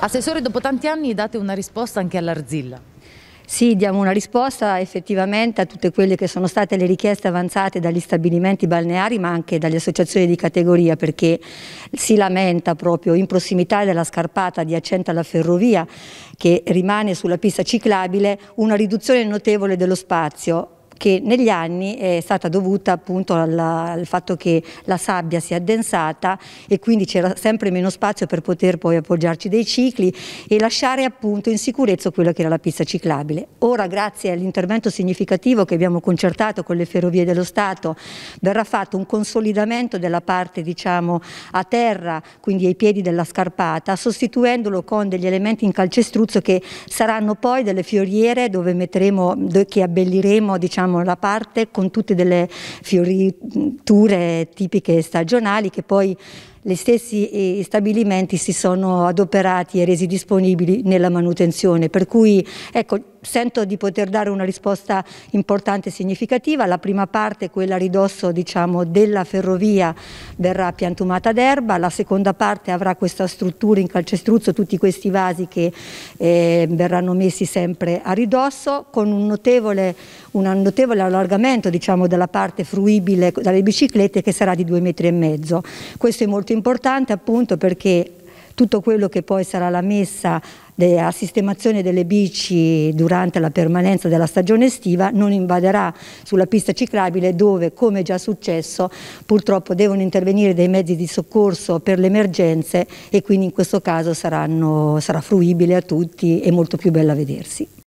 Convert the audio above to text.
Assessore, dopo tanti anni date una risposta anche all'Arzilla. Sì, diamo una risposta effettivamente a tutte quelle che sono state le richieste avanzate dagli stabilimenti balneari ma anche dalle associazioni di categoria perché si lamenta proprio in prossimità della scarpata adiacente alla ferrovia che rimane sulla pista ciclabile una riduzione notevole dello spazio che negli anni è stata dovuta appunto alla, al fatto che la sabbia si è addensata e quindi c'era sempre meno spazio per poter poi appoggiarci dei cicli e lasciare appunto in sicurezza quella che era la pista ciclabile. Ora grazie all'intervento significativo che abbiamo concertato con le ferrovie dello Stato verrà fatto un consolidamento della parte diciamo a terra, quindi ai piedi della scarpata, sostituendolo con degli elementi in calcestruzzo che saranno poi delle fioriere dove metteremo, che abbelliremo diciamo diciamo, la parte con tutte delle fioriture tipiche stagionali che poi gli stessi eh, stabilimenti si sono adoperati e resi disponibili nella manutenzione, per cui ecco, sento di poter dare una risposta importante e significativa. La prima parte, quella a ridosso diciamo, della ferrovia, verrà piantumata d'erba, la seconda parte avrà questa struttura in calcestruzzo, tutti questi vasi che eh, verranno messi sempre a ridosso, con un notevole, un notevole allargamento diciamo, della parte fruibile dalle biciclette che sarà di due metri e mezzo. Questo è molto importante appunto perché tutto quello che poi sarà la messa de, sistemazione delle bici durante la permanenza della stagione estiva non invaderà sulla pista ciclabile dove, come già successo, purtroppo devono intervenire dei mezzi di soccorso per le emergenze e quindi in questo caso saranno, sarà fruibile a tutti e molto più bella vedersi.